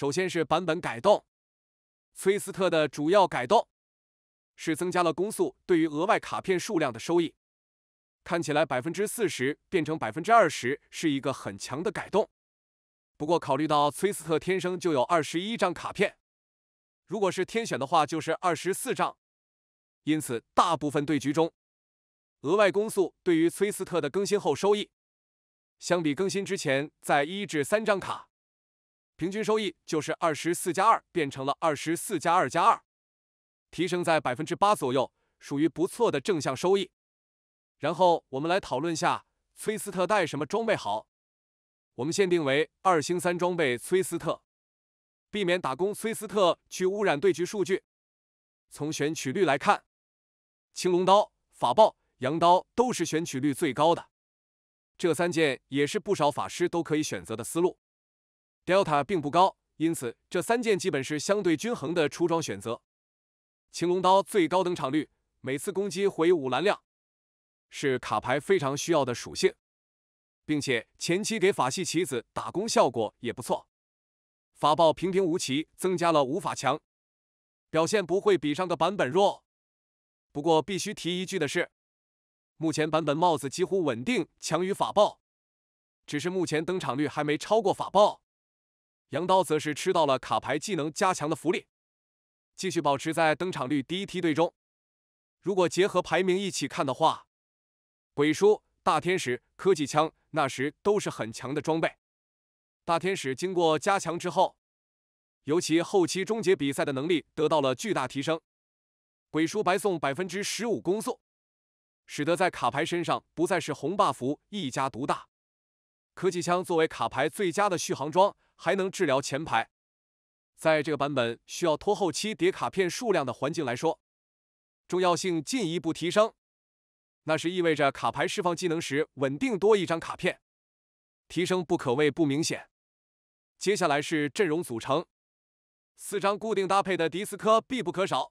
首先是版本改动，崔斯特的主要改动是增加了攻速对于额外卡片数量的收益。看起来百分之四十变成百分之二十是一个很强的改动。不过考虑到崔斯特天生就有二十一张卡片，如果是天选的话就是二十四张，因此大部分对局中，额外攻速对于崔斯特的更新后收益，相比更新之前在一至三张卡。平均收益就是二十四加二变成了二十四加二加二，提升在百分之八左右，属于不错的正向收益。然后我们来讨论下崔斯特带什么装备好。我们限定为二星三装备崔斯特，避免打工崔斯特去污染对局数据。从选取率来看，青龙刀、法爆、羊刀都是选取率最高的，这三件也是不少法师都可以选择的思路。delta 并不高，因此这三件基本是相对均衡的出装选择。青龙刀最高登场率，每次攻击回五蓝量，是卡牌非常需要的属性，并且前期给法系棋子打工效果也不错。法爆平平无奇，增加了五法强，表现不会比上个版本弱。不过必须提一句的是，目前版本帽子几乎稳定强于法爆，只是目前登场率还没超过法爆。羊刀则是吃到了卡牌技能加强的福利，继续保持在登场率第一梯队中。如果结合排名一起看的话，鬼叔、大天使、科技枪那时都是很强的装备。大天使经过加强之后，尤其后期终结比赛的能力得到了巨大提升。鬼叔白送百分之十五攻速，使得在卡牌身上不再是红 buff 一家独大。科技枪作为卡牌最佳的续航装。还能治疗前排，在这个版本需要拖后期叠卡片数量的环境来说，重要性进一步提升。那是意味着卡牌释放技能时稳定多一张卡片，提升不可谓不明显。接下来是阵容组成，四张固定搭配的迪斯科必不可少，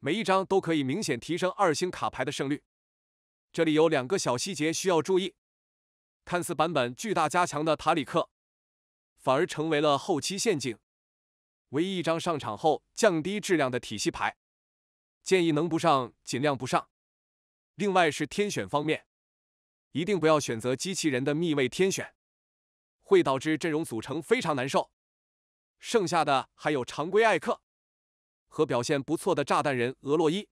每一张都可以明显提升二星卡牌的胜率。这里有两个小细节需要注意，看似版本巨大加强的塔里克。反而成为了后期陷阱，唯一一张上场后降低质量的体系牌，建议能不上尽量不上。另外是天选方面，一定不要选择机器人的密位天选，会导致阵容组成非常难受。剩下的还有常规艾克和表现不错的炸弹人俄洛伊，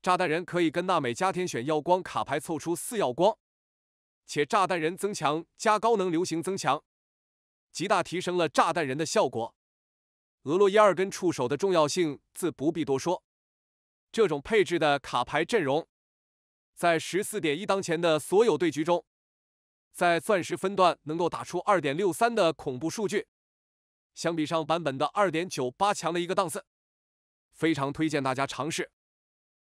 炸弹人可以跟娜美加天选耀光卡牌凑出四耀光，且炸弹人增强加高能流行增强。极大提升了炸弹人的效果，俄洛伊二根触手的重要性自不必多说。这种配置的卡牌阵容，在十四点一当前的所有对局中，在钻石分段能够打出二点六三的恐怖数据，相比上版本的二点九八强了一个档次，非常推荐大家尝试。